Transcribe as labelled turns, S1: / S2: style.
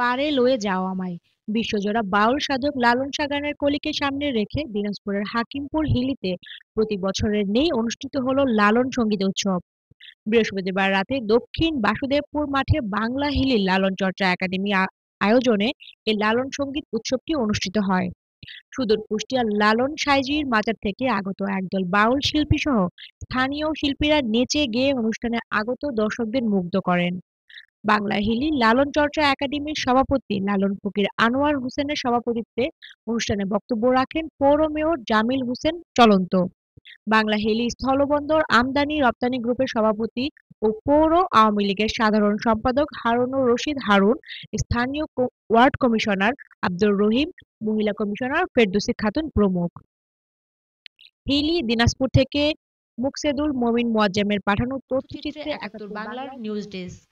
S1: পারে লয়ে যাও আমায় বিশ্বজোড়া বাউল সাধক লালন সাগানের কলিকে সামনে রেখে দিনাজপুরের হাকিমপুর হিলিতে প্রতি বছরের নেই অনুষ্ঠিত হলো লালন সঙ্গীত উৎসব বৃহস্পতিবার রাতে দক্ষিণ বাসুদেবপুর মাঠে বাংলা হিলি লালন চর্চা একাডেমি আয়োজনে এই লালন সঙ্গীত উৎসবটি অনুষ্ঠিত হয় সুদূর কুষ্টিয়ার লালন সাইজির মাজার থেকে আগত একদল বাউল শিল্পী সহ স্থানীয় শিল্পীরা নেচে গেয়ে অনুষ্ঠানে আগত দর্শকদের মুগ্ধ করেন বাংলা হিলি লালন চর্চা একাডেমির সভাপতি লালন ফকির আনোয়ার হোসেনের সভাপতিত্বে অনুষ্ঠানে বক্তব্য রাখেন পৌর মেয়র জামিল হোসেন চলন্ত বাংলা হেলি স্থলবন্দর আমদানি রপ্তানি গ্রুপের সভাপতি ও পৌর আওয়ামী লীগের সাধারণ সম্পাদক হারুনুর রশিদ হারুন স্থানীয় ওয়ার্ড কমিশনার আব্দুর রহিম মহিলা কমিশনার ফেরদুসি খাতুন প্রমুখ হিলি দিনাজপুর থেকে মুকসেদুল মমিন মোয়াজ্জেমের পাঠানো তথ্যচিত্রে একাত্তর বাংলার নিউজ ডেস্ক